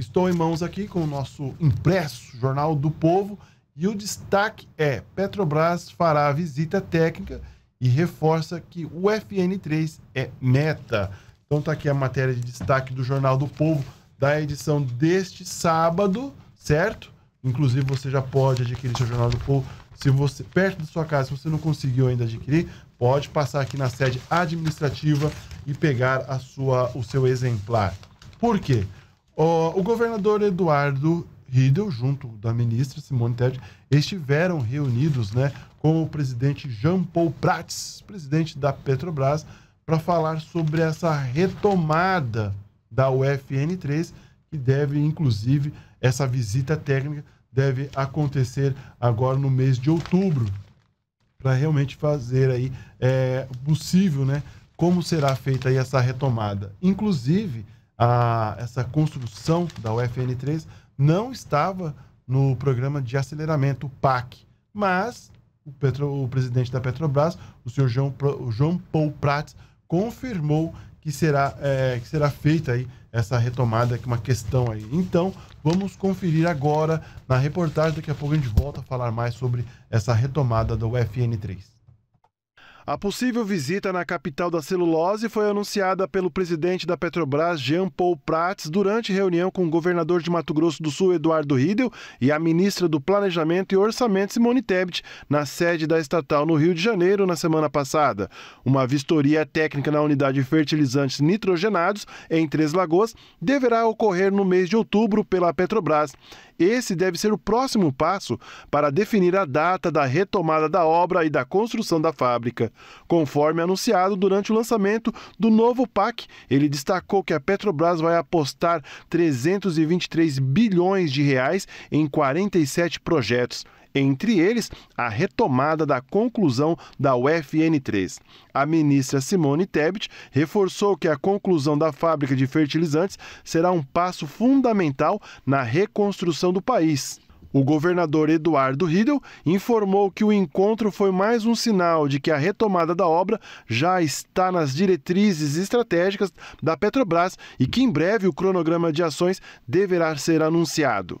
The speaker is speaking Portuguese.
Estou em mãos aqui com o nosso impresso Jornal do Povo e o destaque é: Petrobras fará visita técnica e reforça que o FN3 é meta. Então está aqui a matéria de destaque do Jornal do Povo da edição deste sábado, certo? Inclusive você já pode adquirir seu Jornal do Povo se você perto da sua casa, se você não conseguiu ainda adquirir, pode passar aqui na sede administrativa e pegar a sua o seu exemplar. Por quê? O, governador Eduardo Riedel, junto da ministra Simone Tebet, estiveram reunidos né, com o presidente Jean Paul Prats, presidente da Petrobras, para falar sobre essa retomada da UFN3, que deve, inclusive, essa visita técnica deve acontecer agora no mês de outubro, para realmente fazer aí é, possível, né, como será feita aí essa retomada. Inclusive, a, essa construção da UFN3 não estava no programa de aceleramento, o PAC, mas o, Petro, o presidente da Petrobras, o senhor João, o João Paul Prats, confirmou que será, é, que será feita aí essa retomada, que é uma questão aí. Então, vamos conferir agora na reportagem. Daqui a pouco a gente volta a falar mais sobre essa retomada da ufn 3 a possível visita na capital da celulose foi anunciada pelo presidente da Petrobras, Jean Paul Prats, durante reunião com o governador de Mato Grosso do Sul, Eduardo Riedel, e a ministra do Planejamento e Orçamento, Simone Tebet, na sede da estatal no Rio de Janeiro na semana passada. Uma vistoria técnica na unidade de fertilizantes nitrogenados, em Três Lagoas, deverá ocorrer no mês de outubro pela Petrobras. Esse deve ser o próximo passo para definir a data da retomada da obra e da construção da fábrica. Conforme anunciado durante o lançamento do novo PAC, ele destacou que a Petrobras vai apostar 323 bilhões de reais em 47 projetos entre eles a retomada da conclusão da UFN3. A ministra Simone Tebet reforçou que a conclusão da fábrica de fertilizantes será um passo fundamental na reconstrução do país. O governador Eduardo Riedel informou que o encontro foi mais um sinal de que a retomada da obra já está nas diretrizes estratégicas da Petrobras e que em breve o cronograma de ações deverá ser anunciado.